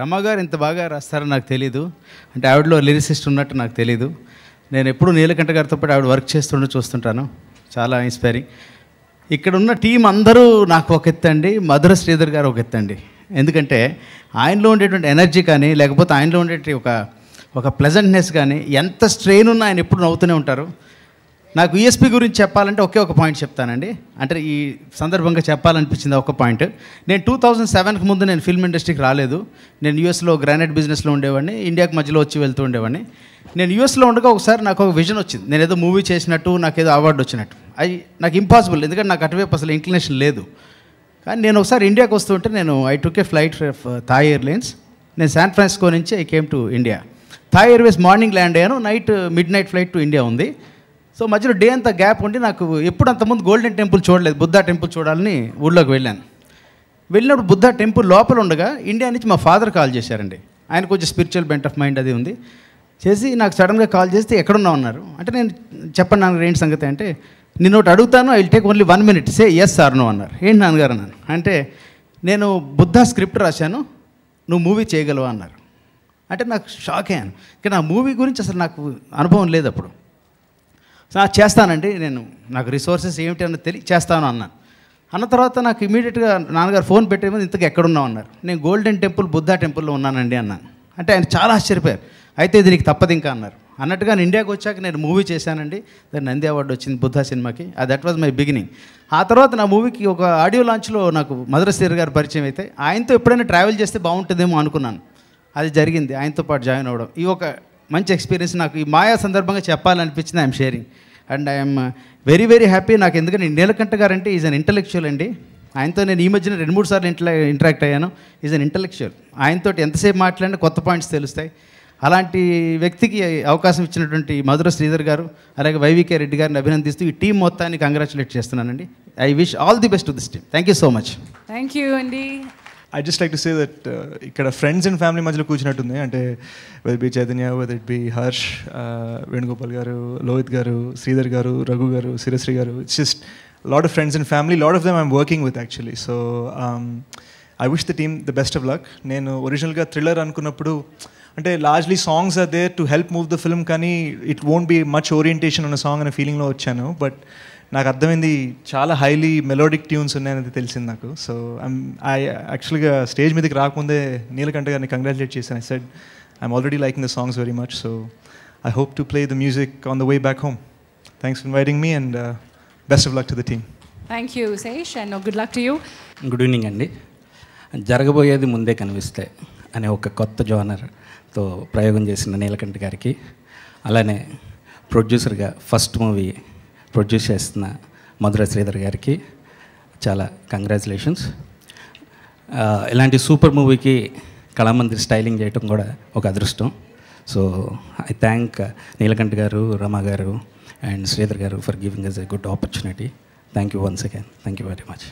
రమగారు ఇంత బాగా రాస్తారని నాకు తెలీదు అంటే ఆవిడలో లిరిసిస్ట్ ఉన్నట్టు నాకు తెలీదు నేను ఎప్పుడు నీలకంఠ గారితో పాటు ఆవిడ వర్క్ చేస్తుండే చూస్తుంటాను చాలా ఇన్స్పైరింగ్ ఇక్కడ ఉన్న టీం అందరూ నాకు ఒక ఎత్తండి మధుర శ్రీధర్ గారు ఒక ఎత్తండి ఎందుకంటే ఆయనలో ఉండేటువంటి ఎనర్జీ కానీ లేకపోతే ఆయనలో ఉండేటువంటి ఒక ఒక ప్లెజెంట్నెస్ కానీ ఎంత స్ట్రెయిన్ ఉన్నా ఆయన ఎప్పుడు నవ్వుతూనే ఉంటారు నాకు ఈఎస్పి e గురించి చెప్పాలంటే ఒకే ఒక పాయింట్ చెప్తానండి అంటే ఈ సందర్భంగా చెప్పాలనిపించింది ఒక పాయింట్ నేను టూ థౌజండ్ సెవెన్కి ముందు నేను ఫిల్మ్ ఇండస్ట్రీకి రాలేదు నేను యూఎస్లో గ్రానైట్ బిజినెస్లో ఉండేవాడిని ఇండియాకి మధ్యలో వచ్చి వెళ్తూ ఉండేవాడిని నేను యూఎస్లో ఉండగా ఒకసారి నాకు ఒక విజన్ వచ్చింది నేను ఏదో మూవీ చేసినట్టు నాకు ఏదో అవార్డు వచ్చినట్టు అది నాకు ఇంపాసిబుల్ ఎందుకంటే నాకు అటువైపు అసలు ఇంక్లినేషన్ లేదు కానీ నేను ఒకసారి ఇండియాకి వస్తుంటే నేను I took a flight Thai Airlines నేను శాన్ ఫ్రాన్సిస్కో నుంచి I came to India Thai Airways morning land అయ్యాను night midnight flight to India ఉంది సో మధ్యలో డే అంతా గ్యాప్ ఉండి నాకు ఎప్పుడు అంతకుముందు గోల్డెన్ టెంపుల్ చూడలేదు బుద్ధా టెంపుల్ చూడాలని ఊళ్ళోకి వెళ్ళాను వెళ్ళినప్పుడు బుద్ధా టెంపుల్ లోపల ఉండగా ఇండియా నుంచి మా ఫాదర్ కాల్ చేశారండి ఆయన కొంచెం స్పిరిచువల్ బెంట్ ఆఫ్ మైండ్ అది ఉంది చేసి నాకు సడన్గా కాల్ చేస్తే ఎక్కడున్నావు అన్నారు అంటే నేను చెప్పండి నాన్నగారు ఏంటి సంగతి అంటే నేను ఒకటి అడుగుతాను I take only one minute say yes sir నువ్వు అన్నారు ఏంటి నాన్నగారు అన్నాను అంటే నేను బుద్ధ స్క్రిప్ట్ రాశాను నువ్వు మూవీ చేయగలవా అన్నారు అంటే నాకు షాక్ అయ్యాను కానీ ఆ మూవీ గురించి అసలు నాకు అనుభవం లేదు అప్పుడు చేస్తానండి నేను నాకు రిసోర్సెస్ ఏమిటి అన్నది తెలియ చేస్తాను అన్నాను అన్న తర్వాత నాకు ఇమీడియట్గా నాన్నగారు ఫోన్ పెట్టే ముందు ఇంతకు ఎక్కడున్నావు అన్నారు నేను గోల్డెన్ టెంపుల్ బుద్ధా టెంపుల్లో ఉన్నానండి అన్నాను అంటే ఆయన చాలా ఆశ్చర్యపోయారు అయితే ఇది నీకు తప్పదు ఇంకా అన్నారు అన్నట్టుగా ఇండియాకి వచ్చాక నేను మూవీ చేశానండి దాన్ని నంది అవార్డు వచ్చింది బుద్ధ సినిమాకి దట్ వాజ్ మై బిగినింగ్ ఆ తర్వాత నా మూవీకి ఒక ఆడియో లాంచ్లో నాకు మధురశీర్ గారు పరిచయం అయితే ఆయనతో ఎప్పుడైనా ట్రావెల్ చేస్తే బాగుంటుందేమో అనుకున్నాను అది జరిగింది ఆయనతో పాటు జాయిన్ అవ్వడం ఈ ఒక మంచి ఎక్స్పీరియన్స్ నాకు ఈ మాయా సందర్భంగా చెప్పాలనిపించింది I'm sharing and I'm very very happy నాకు ఎందుకంటే నీలకంఠ గారు అంటే ఈజ్ అన్ ఇంటలెక్చువల్ అండి ఆయనతో నేను ఈ మధ్యన రెండు మూడు సార్లు ఇంట్లో ఇంటరాక్ట్ అయ్యాను ఈజ్ అన్ ఇంటలెక్చువల్ ఆయనతో ఎంతసేపు మాట్లాడినా కొత్త పాయింట్స్ తెలుస్తాయి అలాంటి వ్యక్తికి అవకాశం ఇచ్చినటువంటి మధుర శ్రీధర్ గారు అలాగే వైవికే రెడ్డి గారిని అభినందిస్తూ ఈ టీం మొత్తాన్ని కంగ్రాచులేట్ చేస్తున్నానండి I wish all the best to this team thank you so much thank you అండి I just like to say that ఇక్కడ ఫ్రెండ్స్ అండ్ ఫ్యామిలీ మధ్యలో కూర్చున్నట్టుంది అంటే whether be Chaitanya whether it be Harsh uh, Venugopal garu Lohit garu Sridhar garu Raghu garu Sirishri garu it's just lot of friends and family lot of them I'm working with actually so I wish the team the best of luck నేను ఒరిజినల్గా thriller అనుకున్నప్పుడు అంటే largely songs అదే to help move the film కానీ it won't be much orientation ఉన్న song అనే ఫీలింగ్లో వచ్చాను బట్ నాకు అర్థమైంది చాలా హైలీ మెలోడిక్ ట్యూన్స్ ఉన్నాయనేది తెలిసింది నాకు సో ఐ యాక్చువల్గా స్టేజ్ మీదకి రాకముందే నీలకంఠ గారిని కంగ్రాచులేట్ చేశాను I said I'm already like the songs very much so I hope to play the music on the way back home thanks for inviting me and best of luck to the team thank you Sesh and good luck to you good evening అండి జరగబోయేది ముందే కనిపిస్తే అనే ఒక కొత్త జోనర్తో ప్రయోగం చేసిన నీలకంఠ గారికి అలానే ప్రొడ్యూసర్గా ఫస్ట్ మూవీ ప్రొడ్యూస్ చేస్తున్న మధుర శ్రీధర్ గారికి చాలా కంగ్రాచులేషన్స్ ఇలాంటి సూపర్ మూవీకి కళామందిర్ స్టైలింగ్ చేయటం కూడా ఒక అదృష్టం సో ఐ థ్యాంక్ నీలకంఠ గారు రమా గారు and Sridhar garu for giving us a good opportunity thank you once again thank you very much